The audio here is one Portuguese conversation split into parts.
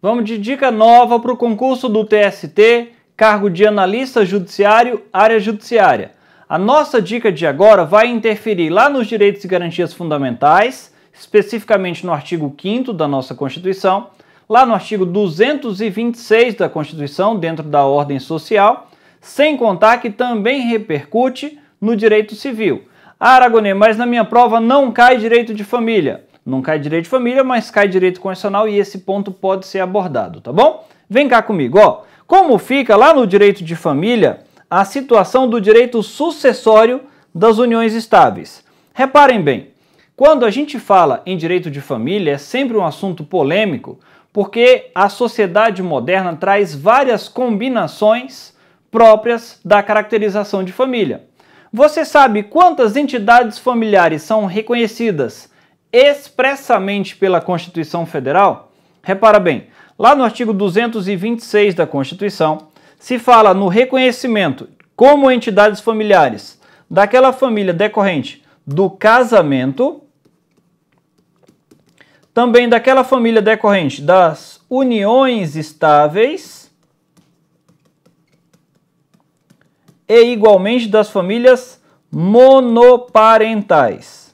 Vamos de dica nova para o concurso do TST, cargo de analista judiciário, área judiciária. A nossa dica de agora vai interferir lá nos direitos e garantias fundamentais, especificamente no artigo 5 da nossa Constituição, lá no artigo 226 da Constituição, dentro da ordem social, sem contar que também repercute no direito civil. Ah, Aragonê, mas na minha prova não cai direito de família. Não cai direito de família, mas cai direito constitucional e esse ponto pode ser abordado, tá bom? Vem cá comigo, ó. Como fica lá no direito de família a situação do direito sucessório das uniões estáveis? Reparem bem, quando a gente fala em direito de família, é sempre um assunto polêmico, porque a sociedade moderna traz várias combinações próprias da caracterização de família. Você sabe quantas entidades familiares são reconhecidas expressamente pela Constituição Federal? Repara bem, lá no artigo 226 da Constituição, se fala no reconhecimento como entidades familiares daquela família decorrente do casamento, também daquela família decorrente das uniões estáveis e igualmente das famílias monoparentais.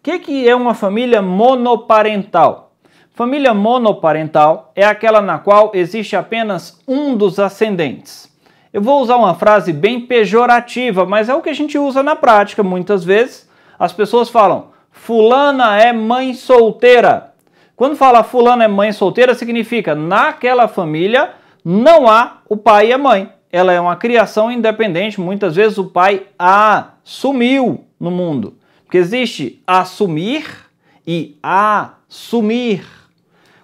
O que, que é uma família monoparental? Família monoparental é aquela na qual existe apenas um dos ascendentes. Eu vou usar uma frase bem pejorativa, mas é o que a gente usa na prática muitas vezes. As pessoas falam: Fulana é mãe solteira. Quando fala Fulana é mãe solteira, significa naquela família não há o pai e a mãe. Ela é uma criação independente. Muitas vezes o pai a sumiu no mundo. Porque existe assumir e assumir.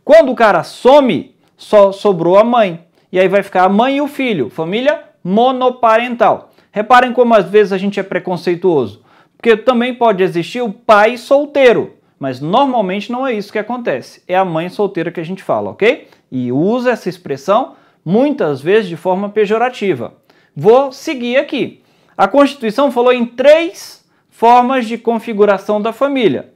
Quando o cara some, só sobrou a mãe. E aí vai ficar a mãe e o filho, família monoparental. Reparem como às vezes a gente é preconceituoso, porque também pode existir o pai solteiro, mas normalmente não é isso que acontece. É a mãe solteira que a gente fala, ok? E usa essa expressão muitas vezes de forma pejorativa. Vou seguir aqui. A Constituição falou em três formas de configuração da família.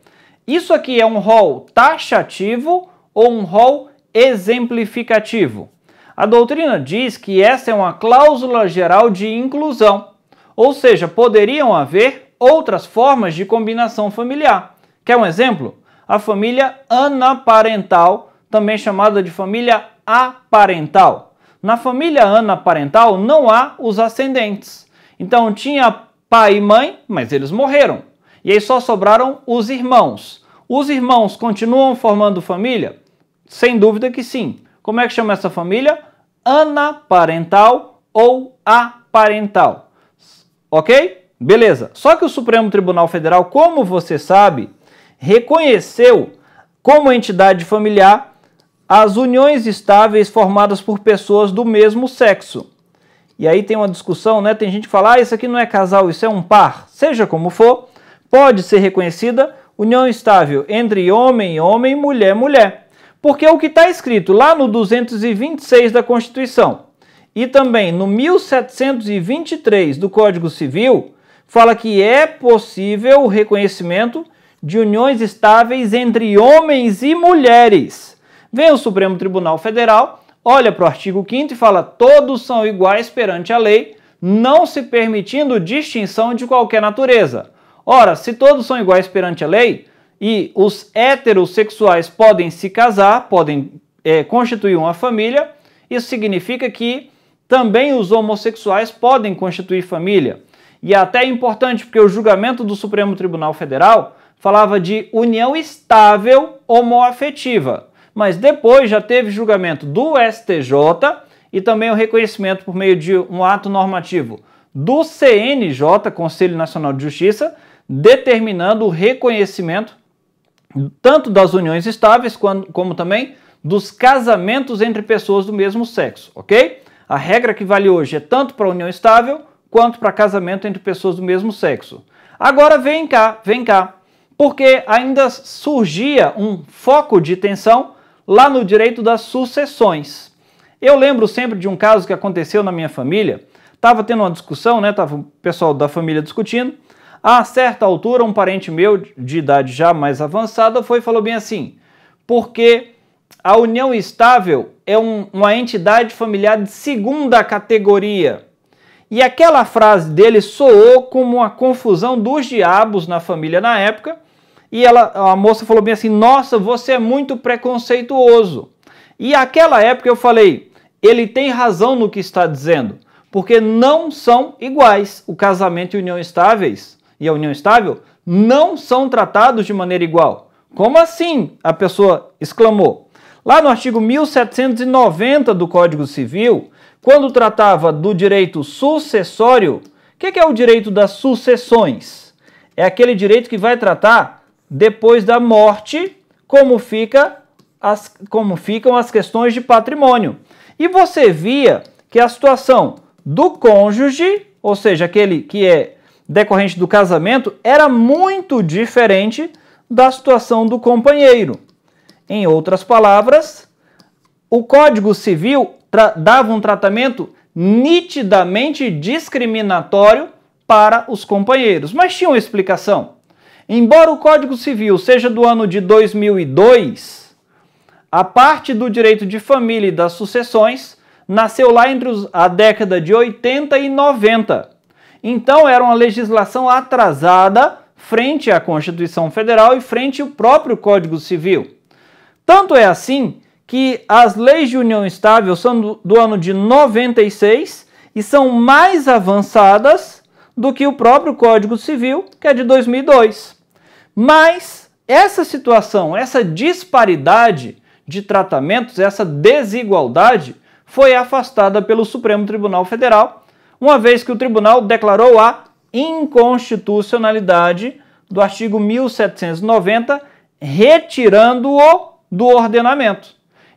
Isso aqui é um rol taxativo ou um rol exemplificativo? A doutrina diz que essa é uma cláusula geral de inclusão, ou seja, poderiam haver outras formas de combinação familiar. Quer um exemplo? A família anaparental, também chamada de família aparental. Na família anaparental não há os ascendentes. Então tinha pai e mãe, mas eles morreram. E aí só sobraram os irmãos. Os irmãos continuam formando família? Sem dúvida que sim. Como é que chama essa família? Anaparental ou aparental. Ok? Beleza. Só que o Supremo Tribunal Federal, como você sabe, reconheceu como entidade familiar as uniões estáveis formadas por pessoas do mesmo sexo. E aí tem uma discussão, né? Tem gente que fala, ah, isso aqui não é casal, isso é um par. Seja como for, pode ser reconhecida união estável entre homem e homem, mulher e mulher. Porque é o que está escrito lá no 226 da Constituição e também no 1723 do Código Civil, fala que é possível o reconhecimento de uniões estáveis entre homens e mulheres. Vem o Supremo Tribunal Federal olha para o artigo 5 e fala: todos são iguais perante a lei, não se permitindo distinção de qualquer natureza. Ora, se todos são iguais perante a lei e os heterossexuais podem se casar, podem é, constituir uma família, isso significa que também os homossexuais podem constituir família. E é até importante porque o julgamento do Supremo Tribunal Federal falava de união estável homoafetiva mas depois já teve julgamento do STJ e também o reconhecimento por meio de um ato normativo do CNJ, Conselho Nacional de Justiça, determinando o reconhecimento tanto das uniões estáveis como também dos casamentos entre pessoas do mesmo sexo, ok? A regra que vale hoje é tanto para união estável quanto para casamento entre pessoas do mesmo sexo. Agora vem cá, vem cá, porque ainda surgia um foco de tensão lá no direito das sucessões. Eu lembro sempre de um caso que aconteceu na minha família. Tava tendo uma discussão, né? Tava o pessoal da família discutindo. A certa altura, um parente meu de idade já mais avançada foi e falou bem assim: porque a união estável é um, uma entidade familiar de segunda categoria. E aquela frase dele soou como uma confusão dos diabos na família na época e ela, a moça falou bem assim: Nossa, você é muito preconceituoso. E aquela época eu falei: Ele tem razão no que está dizendo, porque não são iguais o casamento e a união estáveis e a união estável não são tratados de maneira igual. Como assim? A pessoa exclamou. Lá no artigo 1790 do Código Civil, quando tratava do direito sucessório, o que, que é o direito das sucessões? É aquele direito que vai tratar depois da morte, como, fica as, como ficam as questões de patrimônio. E você via que a situação do cônjuge, ou seja, aquele que é decorrente do casamento, era muito diferente da situação do companheiro. Em outras palavras, o Código Civil dava um tratamento nitidamente discriminatório para os companheiros, mas tinha uma explicação. Embora o Código Civil seja do ano de 2002, a parte do direito de família e das sucessões nasceu lá entre a década de 80 e 90. Então era uma legislação atrasada frente à Constituição Federal e frente ao próprio Código Civil. Tanto é assim que as leis de união estável são do, do ano de 96 e são mais avançadas do que o próprio Código Civil, que é de 2002. Mas essa situação, essa disparidade de tratamentos, essa desigualdade, foi afastada pelo Supremo Tribunal Federal, uma vez que o tribunal declarou a inconstitucionalidade do artigo 1790, retirando-o do ordenamento.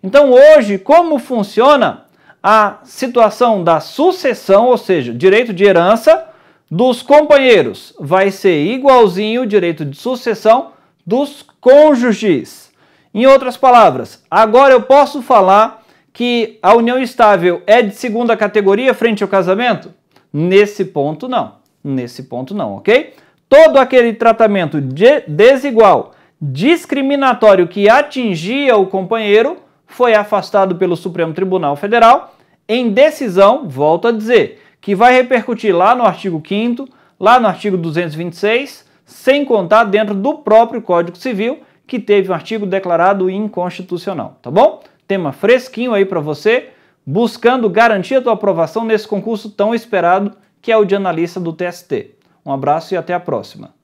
Então, hoje, como funciona a situação da sucessão, ou seja, direito de herança dos companheiros vai ser igualzinho o direito de sucessão dos cônjuges. Em outras palavras, agora eu posso falar que a união estável é de segunda categoria frente ao casamento? Nesse ponto, não. Nesse ponto, não, ok? Todo aquele tratamento de desigual, discriminatório que atingia o companheiro foi afastado pelo Supremo Tribunal Federal em decisão, volto a dizer, que vai repercutir lá no artigo 5 lá no artigo 226, sem contar dentro do próprio Código Civil, que teve um artigo declarado inconstitucional, tá bom? Tema fresquinho aí para você, buscando garantir a tua aprovação nesse concurso tão esperado que é o de analista do TST. Um abraço e até a próxima.